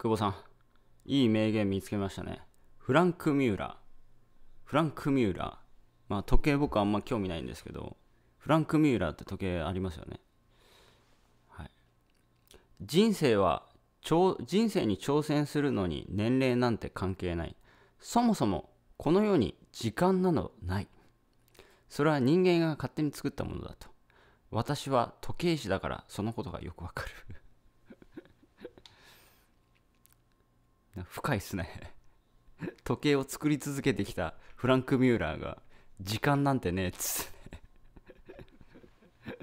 久保さん、いい名言見つけましたね。フランク・ミューラー。フランク・ミューラー。まあ、時計僕あんま興味ないんですけど、フランク・ミューラーって時計ありますよね。はい。人生は、人生に挑戦するのに年齢なんて関係ない。そもそも、この世に時間などない。それは人間が勝手に作ったものだと。私は時計師だからそのことがよくわかる深いっすね 時計を作り続けてきたフランク・ミューラーが時間なんてねっつって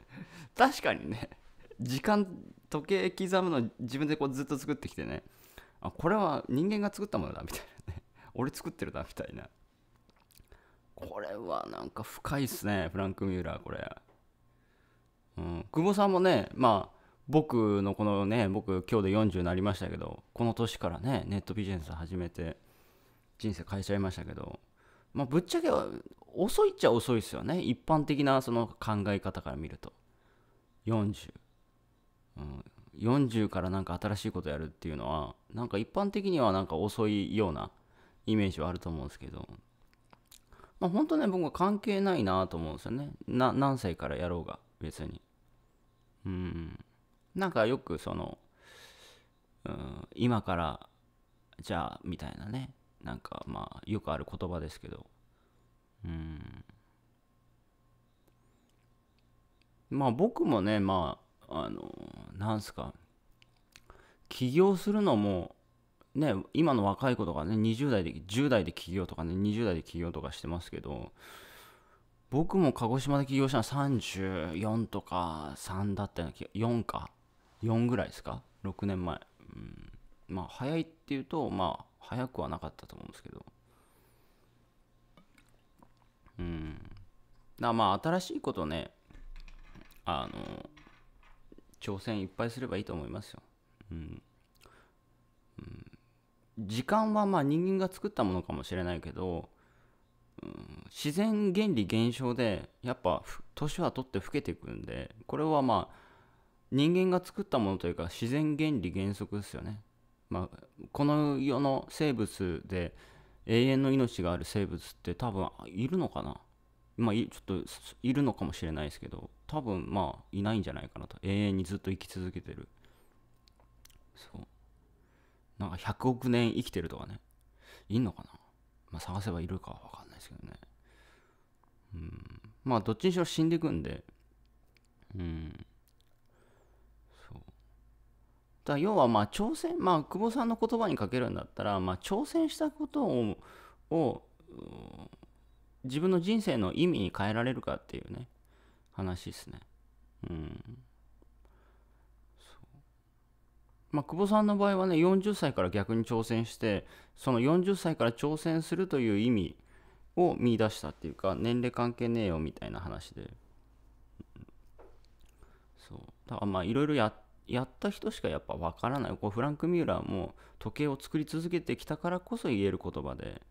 確かにね時間時計刻むの自分でこうずっと作ってきてねあこれは人間が作ったものだみたいなね 俺作ってるなみたいなこれはなんか深いっすねフランク・ミューラーこれうん久保さんもねまあ僕のこのね僕今日で40になりましたけどこの年からねネットビジネス始めて人生変えちゃいましたけどまあぶっちゃけ遅いっちゃ遅いですよね一般的なその考え方から見ると40、うん、40からなんか新しいことやるっていうのはなんか一般的にはなんか遅いようなイメージはあると思うんですけどまあ本当ね僕は関係ないなと思うんですよね何歳からやろうが別にうんなんかよくその、うん、今からじゃあみたいなねなんかまあよくある言葉ですけどうんまあ僕もねまああのなんすか起業するのもね今の若い子とかね20代で10代で起業とかね20代で起業とかしてますけど僕も鹿児島で起業したのは34とか3だったような気が4か4ぐらいですか6年前、うん、まあ早いっていうとまあ早くはなかったと思うんですけどうんだまあ新しいことねあの挑戦いっぱいすればいいと思いますよ、うん、うん、時間はまあ人間が作ったものかもしれないけど、うん、自然原理現象でやっぱ年は取って老けていくんでこれはまあ人間が作ったものというか自然原理原則ですよね。まあ、この世の生物で永遠の命がある生物って多分いるのかなまあ、ちょっといるのかもしれないですけど多分まあいないんじゃないかなと永遠にずっと生き続けてるそうなんか100億年生きてるとかねいんのかなまあ探せばいるかわかんないですけどねうんまあどっちにしろ死んでいくんでうんだ要はまあ挑戦、まあ、久保さんの言葉にかけるんだったら、まあ、挑戦したことをを自分の人生の意味に変えられるかっていうね話ですね。うんうまあ、久保さんの場合はね40歳から逆に挑戦してその40歳から挑戦するという意味を見出したっていうか年齢関係ねえよみたいな話でそうだからまあいろいろやってやった人しかやっぱわからない。こうフランク・ミューラーも時計を作り続けてきたからこそ言える言葉で、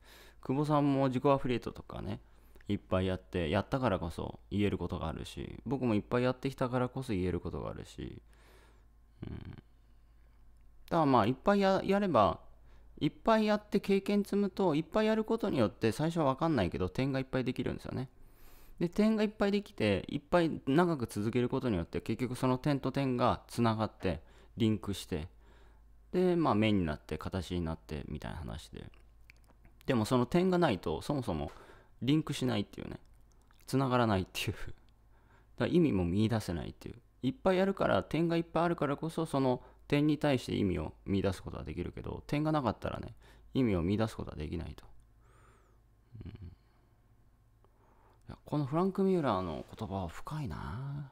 久保さんも自己アフリエイトとかね、いっぱいやって、やったからこそ言えることがあるし、僕もいっぱいやってきたからこそ言えることがあるし、うん。からまあ、いっぱいやれば、いっぱいやって経験積むと、いっぱいやることによって最初はわかんないけど、点がいっぱいできるんですよね。で点がいっぱいできていっぱい長く続けることによって結局その点と点がつながってリンクしてでまあ面になって形になってみたいな話ででもその点がないとそもそもリンクしないっていうねつながらないっていうだ意味も見いだせないっていういっぱいあるから点がいっぱいあるからこそその点に対して意味を見出すことはできるけど点がなかったらね意味を見出すことはできないとこのフランク・ミューラーの言葉は深いな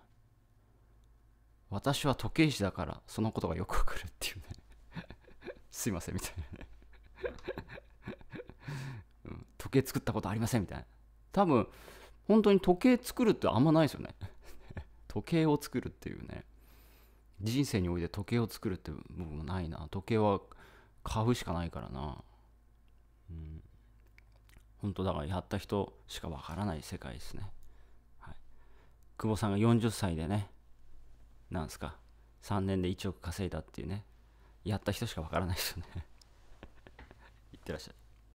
私は時計師だからそのことがよくわかるっていうね すいませんみたいなね うん、時計作ったことありませんみたいな多分本当に時計作るってあんまないですよね 時計を作るっていうね人生において時計を作るって部分もないな時計は買うしかないからな本当だからやった人しかわからない世界ですね、はい、久保さんが40歳でねなんすか3年で1億稼いだっていうねやった人しかわからないですよねい ってらっしゃい